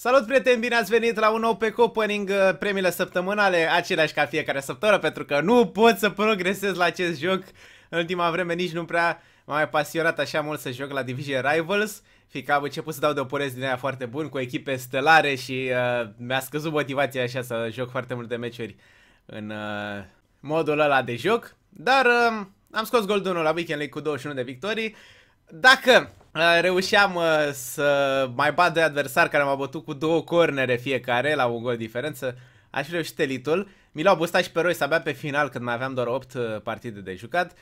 Salut prieteni, bine ați venit la un nou pe Opening, uh, premiile săptămânale, aceleași ca fiecare săptămână, pentru că nu pot să progresez la acest joc. În ultima vreme nici nu prea m-am mai pasionat așa mult să joc la Division Rivals, fiindcă am început să dau de oporez din aia foarte bun, cu echipe stelare și uh, mi-a scăzut motivația așa să joc foarte multe meciuri în uh, modul ăla de joc. Dar uh, am scos Goldunul la weekend cu 21 de victorii, dacă uh, reușeam uh, să mai bat doi adversari care m-au bătut cu două cornere fiecare la un gol diferență, aș fi reușit elitul. Mi l-au bustat și pe Royce abia pe final când mai aveam doar 8 uh, partide de jucat.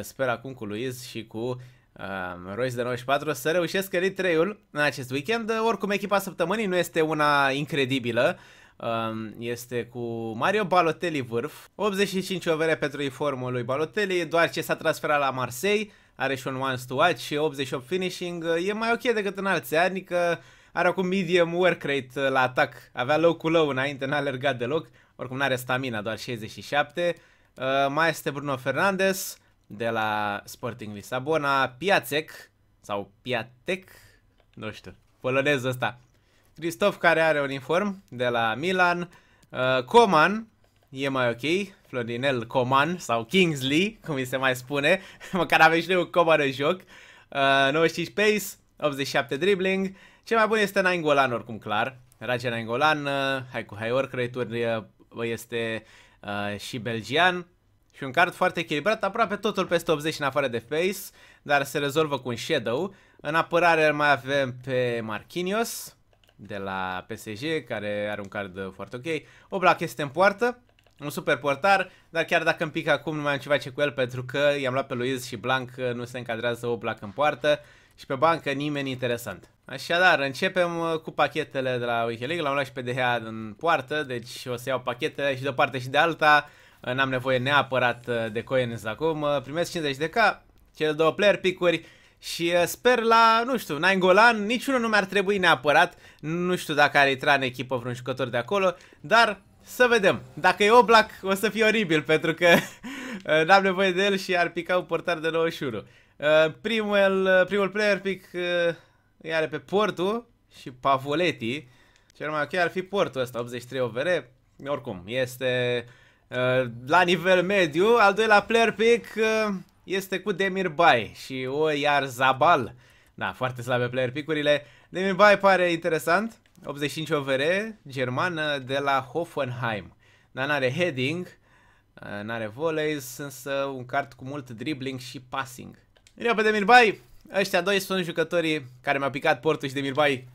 Sper acum cu Luiz și cu um, Royce de 94 să reușesc elit 3 ul în acest weekend. Oricum, echipa săptămânii nu este una incredibilă. Um, este cu Mario Balotelli vârf, 85 overe pentru informul lui Balotelli, doar ce s-a transferat la Marseille, are și un once to watch și 88 finishing, e mai ok decât în alții ani, că are acum medium work rate uh, la atac, avea low cu low înainte, n-a alergat deloc, oricum n-are stamina, doar 67. Uh, mai este Bruno Fernandes de la Sporting Lisabona, Piatek sau Piatek, nu știu, polonez ăsta. Cristof care are uniform de la Milan, uh, Coman e mai ok, Florinel Coman sau Kingsley, cum îi se mai spune, măcar avem și noi un Coman în joc, uh, 95 pace, 87 dribbling, cel mai bun este Nainggolan oricum clar, Rage Nainggolan, uh, hai cu hai ori creituri, uh, este uh, și belgian, și un card foarte echilibrat, aproape totul peste 80 în afară de face, dar se rezolvă cu un shadow. În apărare mai avem pe Marquinhos de la PSG, care are un card foarte ok. Oblak este în poartă, un super portar, dar chiar dacă îmi pic acum nu mai am ce face cu el pentru că i-am luat pe Luiz și Blanc nu se încadrează placă în poartă și pe bancă nimeni interesant. Așadar, începem uh, cu pachetele de la Wikileaks, l-am luat și pe DHA în poartă, deci o să iau pachetele și de o parte și de alta, uh, n-am nevoie neapărat uh, de coins acum, primesc 50 de k, cele două player picuri, și sper la, nu știu, Nainggolan, niciunul nu mi-ar trebui neapărat, nu știu dacă are intra în echipă vreun jucător de acolo, dar să vedem. Dacă e Oblak, o să fie oribil, pentru că eh, n-am nevoie de el și ar pica un portar de 91. Eh, primul, eh, primul player pic, îi are pe portul și Pavoletti. Cel mai ok ar fi portul ăsta, 83 OVR. Oricum, este la nivel mediu. Al doilea player pic, este cu Demir Bay și o iar Zabal. Da, foarte slabe player picurile. Demir Bay pare interesant. 85 OVR, germană de la Hoffenheim. Dar n-are heading, uh, n-are volleys, însă un card cu mult dribbling și passing. pe Demirbai. ăștia doi sunt jucătorii care mi-au picat portul și de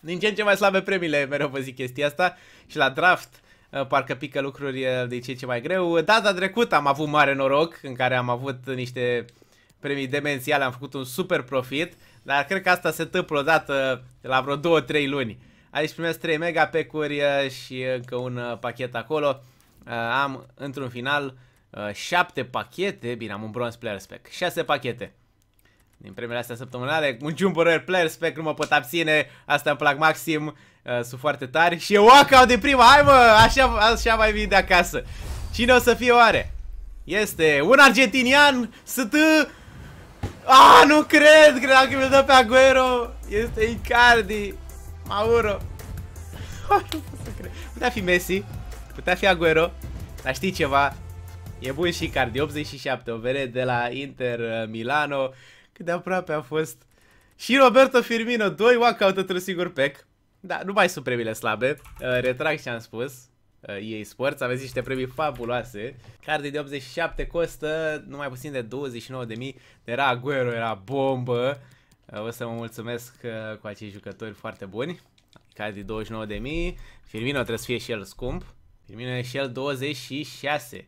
din ce în ce mai slabe premiile, mereu vă zic chestia asta. Și la draft uh, parcă pică lucruri uh, de ce ce mai greu. Data trecută am avut mare noroc în care am avut niște premii demențiale, am făcut un super profit, dar cred că asta se întâmplă odată la vreo 2-3 luni. Aici primesc 3 mega pecuri uh, și uh, încă un uh, pachet acolo. Am într-un final 7 pachete, bine am un bronze player spec, 6 pachete. Din primele astea săptămânale, un Jumbo Rare Player Spec, nu mă pot abține, asta îmi plac maxim, sunt foarte tari și walkout de prima, hai mă, așa, așa mai vin de acasă. Cine o să fie oare? Este un argentinian, sunt... Ah, nu cred, credeam că mi-l dă pe Aguero, este Icardi. Mauro! Putea fi Messi, putea fi Aguero, dar știi ceva? E bun și Cardi, 87, o vere de la Inter uh, Milano, cât de aproape a fost. Și Roberto Firmino, 2 walkout într-un singur pack. Da, nu mai sunt premiile slabe, uh, retrag ce am spus, uh, ei Sports, aveți niște premii fabuloase. Cardi de 87 costă numai puțin de 29.000, era Aguero, era bombă. Uh, o să mă mulțumesc uh, cu acei jucători foarte buni. Cadi mii. Firmino trebuie să fie și el scump. Firmino e și el 26.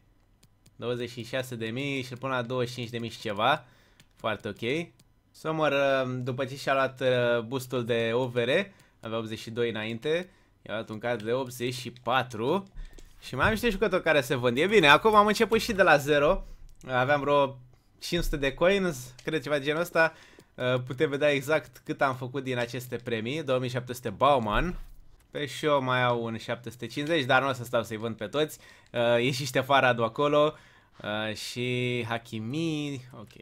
de mii, și până la mii și ceva. Foarte ok. Somor, uh, după ce și-a luat boostul de OVR, avea 82 înainte, i-a luat un card de 84 și mai am niște jucători care se vând. E bine, acum am început și de la 0, aveam vreo 500 de coins, cred ceva de genul ăsta, Uh, putem vedea exact cât am făcut din aceste premii, 2700 Bauman. Pe și eu mai au un 750, dar nu o să stau să-i vând pe toți. Uh, e și Ștefan Radu acolo uh, și Hakimi, ok.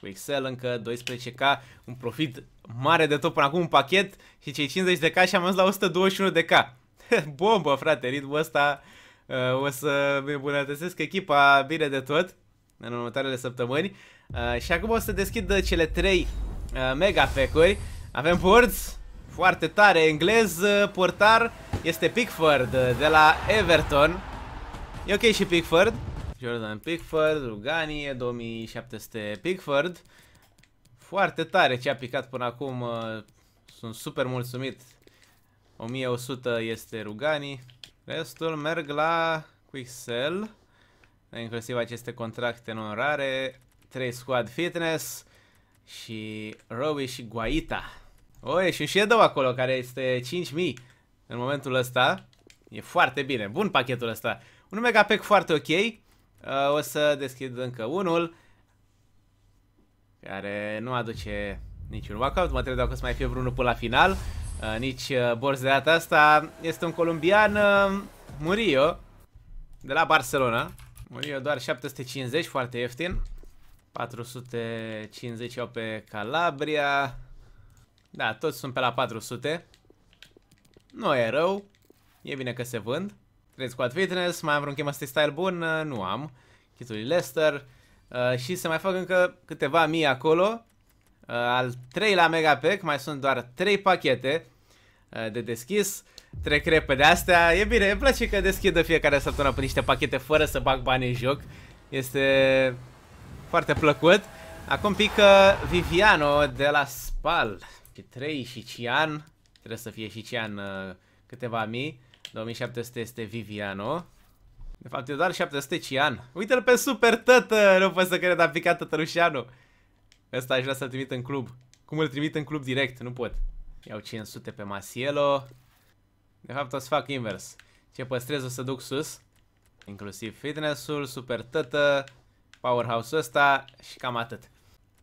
Cu Excel încă 12k, un profit mare de tot până acum, un pachet și cei 50 k și am ajuns la 121 de k. Bombă, frate, ritmul ăsta o să îmbunătățesc echipa bine de tot în următoarele săptămâni. Uh, și acum o să deschid cele trei. Eh, mega fecuri. Avem Woods, foarte tare, englez, eh, portar, este Pickford eh, de la Everton. E ok și Pickford. Jordan Pickford, Ruganie, 2700 Pickford. Foarte tare ce a picat până acum, sunt super mulțumit. 1100 este Rugani. Restul merg la Quixel. Inclusiv aceste contracte non rare. 3 squad fitness și Rowe și Guaita. Oi, și un Shadow acolo, care este 5000 în momentul ăsta. E foarte bine, bun pachetul ăsta. Un mega pack foarte ok. Uh, o să deschid încă unul. Care nu aduce niciun walkout. Mă trebuie dacă o să mai fie vreunul până la final. Uh, nici uh, borz de data asta. Este un colombian Murillo. De la Barcelona. Murillo doar 750, foarte ieftin. 450 pe Calabria. Da, toți sunt pe la 400. Nu e rău. E bine că se vând. 3 squad fitness, mai am vreun chemistry style bun? Uh, nu am. Chitul Lester. Uh, și se mai fac încă câteva mii acolo. Uh, al treilea megapack, mai sunt doar 3 pachete uh, de deschis. Trec repede astea. E bine, îmi place că deschid de fiecare săptămână pe niște pachete fără să bag bani în joc. Este foarte plăcut. Acum pică Viviano de la Spal. Și 3 și Cian. Trebuie să fie și Cian uh, câteva mii. 2700 este Viviano. De fapt e doar 700 Cian. Uite-l pe super tată! Nu pot să cred, a picat tătărușeanu. Ăsta aș vrea să-l trimit în club. Cum îl trimit în club direct? Nu pot. Iau 500 pe Masielo. De fapt o să fac invers. Ce păstrez o să duc sus. Inclusiv fitness-ul, super tătă, powerhouse-ul ăsta și cam atât.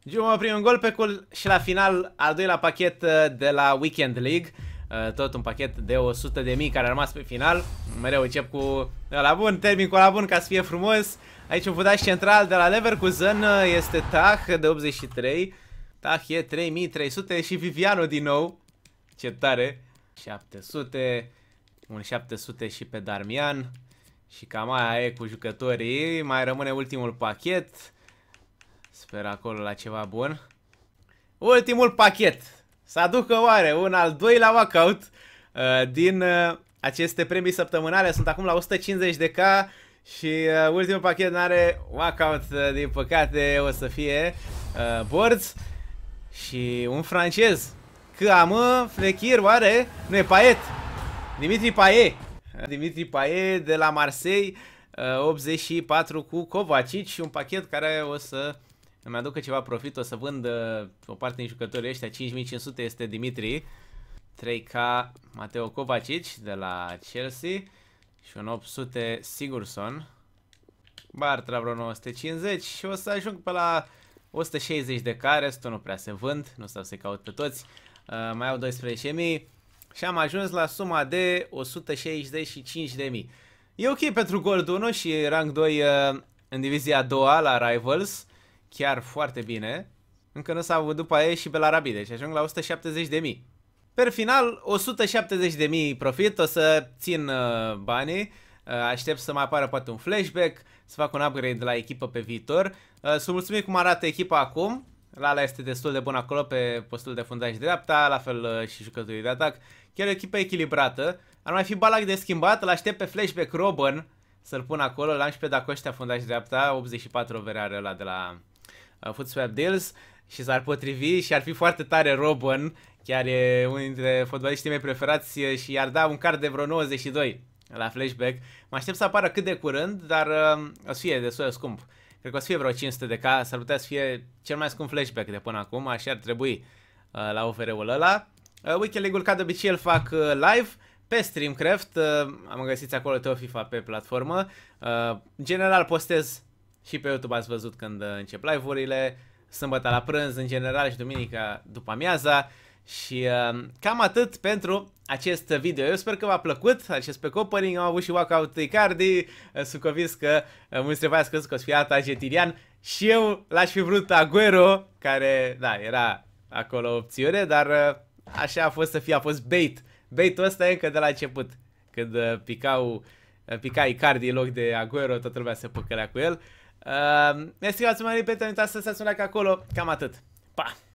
Juma a un gol pe cul și la final al doilea pachet uh, de la Weekend League. Uh, tot un pachet de 100 de mii care a rămas pe final. Mereu încep cu la bun, termin cu la bun ca să fie frumos. Aici un fudaș central de la Leverkusen uh, este Tah de 83. Tah e 3300 și Viviano din nou. Ce tare! 700, un 700 și pe Darmian. Și cam aia e cu jucătorii. Mai rămâne ultimul pachet. Sper acolo la ceva bun. Ultimul pachet. Să aducă oare un al doilea walkout uh, din uh, aceste premii săptămânale. Sunt acum la 150 de K și uh, ultimul pachet n-are walkout. Uh, din păcate o să fie uh, boards și un francez. amă, Flechir, oare? Nu e Paet. Dimitri Paet. Dimitri Paie de la Marseille, 84 uh, cu Kovacic și un pachet care o să îmi aducă ceva profit, o să vând uh, o parte din jucătorii ăștia, 5500 este Dimitri, 3K Mateo Kovacic de la Chelsea și un 800 Sigurson, Bartra vreo 950 și o să ajung pe la 160 de care, restul nu prea se vând, nu stau să-i caut pe toți, uh, mai au 12.000, și am ajuns la suma de 165.000. E ok pentru Gold 1 și rang 2 uh, în divizia a doua la Rivals. Chiar foarte bine. Încă nu s-a avut după aia și pe la Rabide, deci ajung la 170.000. Per final, 170.000 profit, o să țin uh, banii. Uh, aștept să mai apară poate un flashback, să fac un upgrade la echipă pe viitor. Uh, sunt mulțumit cum arată echipa acum. Lala este destul de bun acolo pe postul de fundaș dreapta, la fel uh, și jucătorii de atac. Chiar o echipă echilibrată. Ar mai fi Balac de schimbat, îl aștept pe flashback Robin să-l pun acolo. L-am și pe Dacoștea fundaș dreapta, 84 over are ăla de la uh, Footswap Deals. Și s-ar potrivi și ar fi foarte tare Robin. Chiar e unul dintre fotbaliștii mei preferați uh, și i-ar da un card de vreo 92 la flashback. Mă aștept să apară cât de curând, dar uh, o să fie destul de scump cred că o să fie vreo 500 de K, s-ar putea să fie cel mai scump flashback de până acum, așa ar trebui uh, la OFR-ul ăla. Uh, Weekend League-ul ca de obicei îl fac uh, live pe StreamCraft, uh, am găsit acolo Teo FIFA pe platformă. Uh, în general postez și pe YouTube ați văzut când uh, încep live-urile, sâmbătă la prânz în general și duminica după amiaza. Uh, și uh, cam atât pentru acest video. Eu sper că v-a plăcut acest pe opening. Am avut și walkout Icardi. sunt convins că uh, uh mulți trebuie voi ați că o să fie alta argentinian. Și eu l-aș fi vrut Aguero, care, da, era acolo opțiune, dar uh, așa a fost să fie, a fost bait. Baitul ăsta e încă de la început, când uh, picau, uh, pica Icardi în loc de Aguero, toată lumea se păcălea cu el. Uh, ne scrivați mai repede, uitați să lăsați un like acolo. Cam atât. Pa!